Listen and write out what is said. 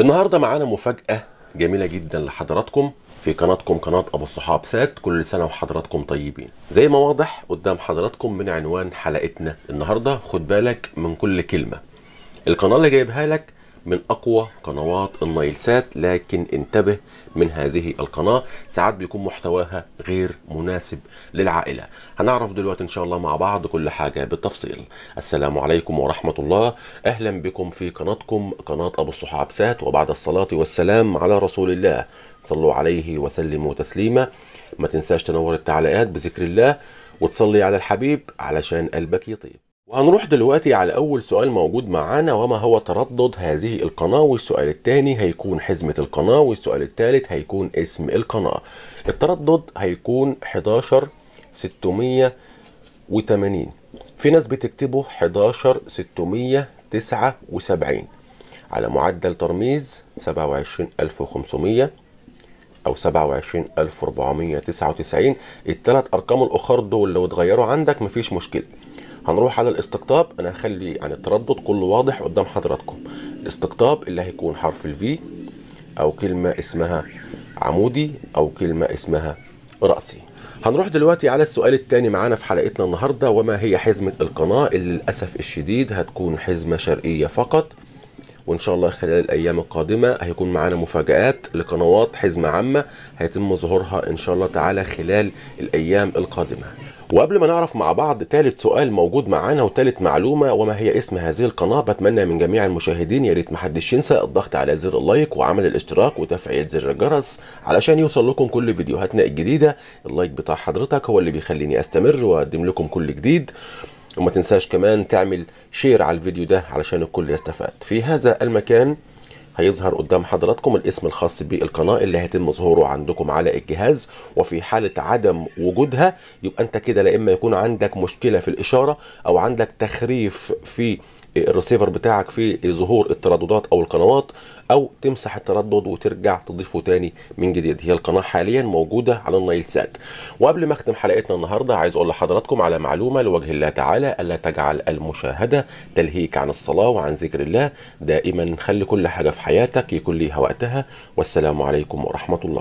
النهارده معانا مفاجأة جميلة جدا لحضراتكم في قناتكم قناة أبو الصحاب سات كل سنة وحضراتكم طيبين زي ما واضح قدام حضراتكم من عنوان حلقتنا النهاردة خد بالك من كل كلمة القناة اللي جايبها لك من اقوى قنوات النايل سات لكن انتبه من هذه القناه ساعات بيكون محتواها غير مناسب للعائله هنعرف دلوقتي ان شاء الله مع بعض كل حاجه بالتفصيل السلام عليكم ورحمه الله اهلا بكم في قناتكم قناه ابو الصحاب سات وبعد الصلاه والسلام على رسول الله صلوا عليه وسلموا تسليما ما تنساش تنور التعليقات بذكر الله وتصلي على الحبيب علشان قلبك يطيب وهنروح دلوقتي على أول سؤال موجود معانا وما هو تردد هذه القناة والسؤال الثاني هيكون حزمة القناة والسؤال الثالث هيكون اسم القناة التردد هيكون 11 680 في ناس بتكتبه 11 679 على معدل ترميز 27500 او 27499 الثلاث ارقام الاخر دول لو اتغيروا عندك مفيش مشكله هنروح على الاستقطاب انا هخلي عن يعني التردد كله واضح قدام حضراتكم الاستقطاب اللي هيكون حرف الفي او كلمه اسمها عمودي او كلمه اسمها راسي هنروح دلوقتي على السؤال الثاني معانا في حلقتنا النهارده وما هي حزمه القناه اللي للاسف الشديد هتكون حزمه شرقيه فقط وان شاء الله خلال الايام القادمه هيكون معانا مفاجات لقنوات حزمه عامه هيتم ظهورها ان شاء الله تعالى خلال الايام القادمه وقبل ما نعرف مع بعض ثالث سؤال موجود معانا وثالث معلومه وما هي اسم هذه القناه بتمنى من جميع المشاهدين يا ريت محدش ينسى الضغط على زر اللايك وعمل الاشتراك وتفعيل زر الجرس علشان يوصل لكم كل فيديوهاتنا الجديده اللايك بتاع حضرتك هو اللي بيخليني استمر واقدم لكم كل جديد وما تنساش كمان تعمل شير على الفيديو ده علشان الكل يستفاد في هذا المكان هيظهر قدام حضراتكم الاسم الخاص بالقناة اللي هيتم ظهوره عندكم على الجهاز وفي حالة عدم وجودها يبقى انت كده لا اما يكون عندك مشكلة في الاشارة او عندك تخريف في الريسيفر بتاعك في ظهور الترددات او القنوات او تمسح التردد وترجع تضيفه تاني من جديد هي القناه حاليا موجوده على النايل سات وقبل ما اختم حلقتنا النهارده عايز اقول لحضراتكم على معلومه لوجه الله تعالى الا تجعل المشاهده تلهيك عن الصلاه وعن ذكر الله دائما خلي كل حاجه في حياتك يكون ليها وقتها والسلام عليكم ورحمة الله